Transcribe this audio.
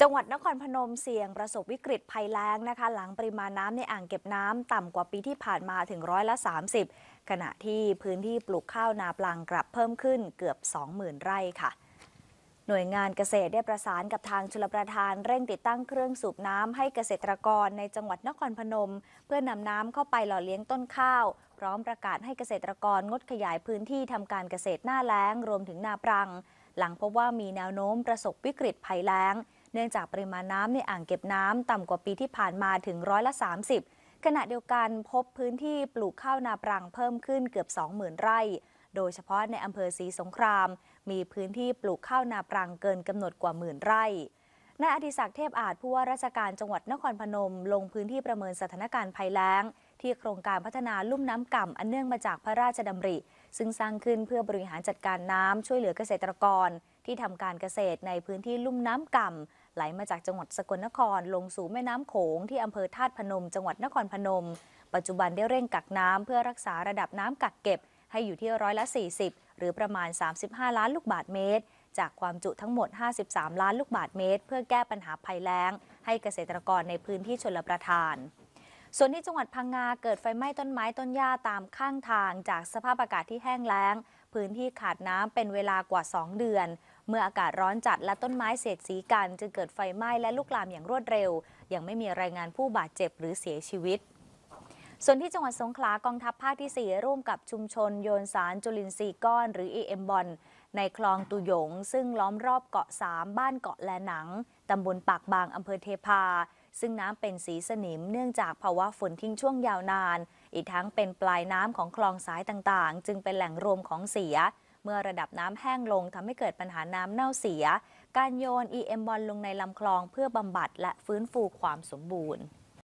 จังหวัดนครพนมเสี่ยงประสบวิกฤตภัยแล้งนะคะ หลังปริมาณน้ำในอ่างเก็บน้ำต่ำกว่าปีที่ผ่านมาถึงร้อยละ 30 ขณะที่พื้นที่ปลูกข้าวนาปลังกลับเพิ่มขึ้นเกือบ 20,000 ไร่ค่ะ หน่วยงานเกษตรได้ประสานกับทางชลประทานเร่งติดตั้งเครื่องสูบน้ำให้เกษตรกรในจังหวัดนครพนม เพื่อนำน้ำเข้าไปหล่อเลี้ยงต้นข้าว พร้อมประกาศให้เกษตรกรงดขยายพื้นที่ทำการเกษตรหน้าแล้งรวมถึงนาปรัง หลังพบว่ามีแนวโน้มประสบวิกฤตภัยแล้งเนื่องจากปริมาณน้ำในอ่างเก็บน้ำต่ำกว่าปีที่ผ่านมาถึงร้อยละ 30 ขณะเดียวกันพบพื้นที่ปลูกข้าวนาปรังเพิ่มขึ้นเกือบ 20,000 ไร่ โดยเฉพาะในอำเภอศรีสงครามมีพื้นที่ปลูกข้าวนาปรังเกินกำหนดกว่าหมื่นไร่นายอดิศักดิ์เทพอาจผู้ว่าราชการจังหวัดนครพนม ลงพื้นที่ประเมินสถานการณ์ภัยแล้ง ที่โครงการพัฒนาลุ่มน้ำก่ำอันเนื่องมาจากพระราชดำริซึ่งสร้างขึ้นเพื่อบริหารจัดการน้ำช่วยเหลือเกษตรกร ที่ทำการเกษตรในพื้นที่ลุ่มน้ำก่ำไหลมาจากจังหวัดสกลนครลงสู่แม่น้ำโขงที่อำเภอธาตุพนมจังหวัดนครพนม ปัจจุบันได้เร่งกักน้ำเพื่อรักษาระดับน้ำกักเก็บ ให้อยู่ที่ร้อยละ 40 หรือประมาณ 35 ล้านลูกบาทเมตร จากความจุทั้งหมด 53 ล้านลูกบาทเมตร เพื่อแก้ปัญหาภัยแล้ง ให้เกษตรกรในพื้นที่ชลประทานส่วนที่จังหวัดพังงาเกิดไฟไหม้ต้นไม้ต้นหญ้าตามข้างทางจากสภาพอากาศที่แห้งแล้ง พื้นที่ขาดน้ำเป็นเวลากว่า 2 เดือน เมื่ออากาศร้อนจัดและต้นไม้เสียดสีกันจึงเกิดไฟไหม้และลุกลามอย่างรวดเร็ว ยังไม่มีรายงานผู้บาดเจ็บหรือเสียชีวิต ส่วนที่จังหวัดสงขลากองทัพภาคที่4ร่วมกับชุมชนโยนสารจุลินทรีย์ก้อน หรือ EM บอลในคลองตุยงซึ่งล้อมรอบเกาะสามบ้านเกาะแลหนัง ตำบลปากบางอำเภอเทพา ซึ่งน้ำเป็นสีสนิม เนื่องจากภาวะฝนทิ้งช่วงยาวนาน อีกทั้งเป็นปลายน้ำของคลองสายต่าง ๆ จึงเป็นแหล่งรวมของเสีย เมื่อระดับน้ำแห้งลงทำให้เกิดปัญหาน้ำเน่าเสีย การโยน EM บอลลงในลำคลองเพื่อบำบัดและฟื้นฟูความสมบูรณ์